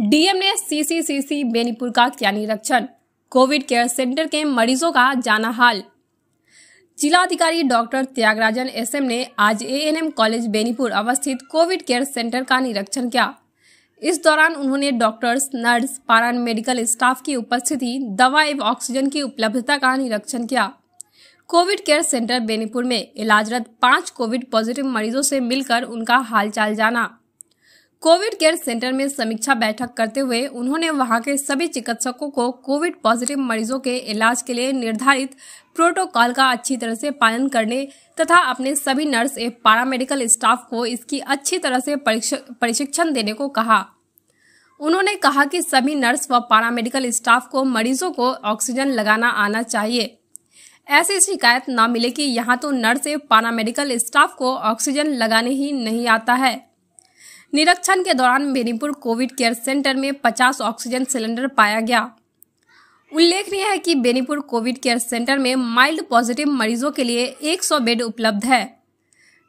DM ने CCCC Benipur का किया निरीक्षण कोविड केयर सेंटर के मरीजों का जाना हाल जिलाधिकारी डॉक्टर त्यागराजन एसएम ने आज एएनएम कॉलेज बेनीपुर अवस्थित कोविड केयर सेंटर का निरीक्षण किया इस दौरान उन्होंने doctors nurse paramedical staff की उपस्थिति दवा एवं ऑक्सीजन की उपलब्धता का निरीक्षण किया कोविड केयर सेंटर बेनीपुर में इलाजरत पांच कोविड पॉजिटिव मरीजों से मिलकर उनका हालचाल जाना कोविड केयर सेंटर में समीक्षा बैठक करते हुए उन्होंने वहां के सभी चिकित्सकों को कोविड पॉजिटिव मरीजों के इलाज के लिए निर्धारित प्रोटोकॉल का अच्छी तरह से पालन करने तथा अपने सभी नर्स एवं पैरामेडिकल स्टाफ को इसकी अच्छी तरह से प्रशिक्षण देने को कहा उन्होंने कहा कि सभी नर्स व पैरामेडिकल स्टाफ को मरीजों को ऑक्सीजन लगाना आना चाहिए ऐसी शिकायत न मिले कि यहाँ तो नर्स एवं पैरामेडिकल स्टाफ को ऑक्सीजन लगाने ही नहीं आता है निरीक्षण के दौरान बेनीपुर कोविड केयर सेंटर में 50 ऑक्सीजन सिलेंडर पाया गया उल्लेखनीय है कि बेनीपुर कोविड केयर सेंटर में माइल्ड पॉजिटिव मरीजों के लिए 100 बेड उपलब्ध है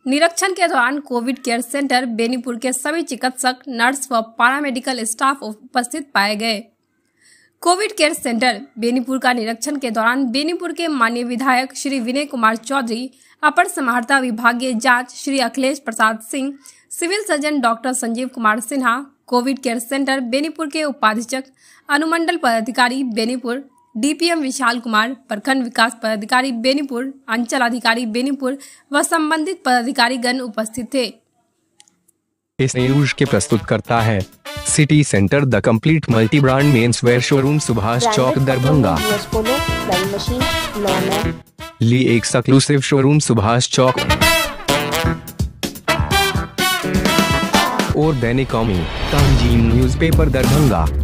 निरीक्षण के दौरान कोविड केयर सेंटर बेनीपुर के सभी चिकित्सक नर्स व पारा मेडिकल स्टाफ उपस्थित पाए गए कोविड केयर सेंटर बेनीपुर का निरीक्षण के दौरान बेनीपुर के माननीय विधायक श्री विनय कुमार चौधरी अपर समाहर्ता विभागीय जांच Shri Akhilesh Prasad Singh civil surgeon doctor Sanjeev Kumar Sinha covid care centre Benipur के उपाधीक्षक अनुमंडल पदाधिकारी बेनीपुर डीपीएम विशाल कुमार प्रखंड विकास पदाधिकारी बेनीपुर अंचल अधिकारी बेनीपुर व संबंधित पदाधिकारी गण उपस्थित थे इस न्यूज के प्रस्तुत करता है city centre the complete multi brand men's wear showroom Subhash Chowk Darbhanga ली एक सक्लूसिव शोरूम सुभाष चौक और दैनिक कॉमी तंजीम न्यूज़पेपर दरभंगा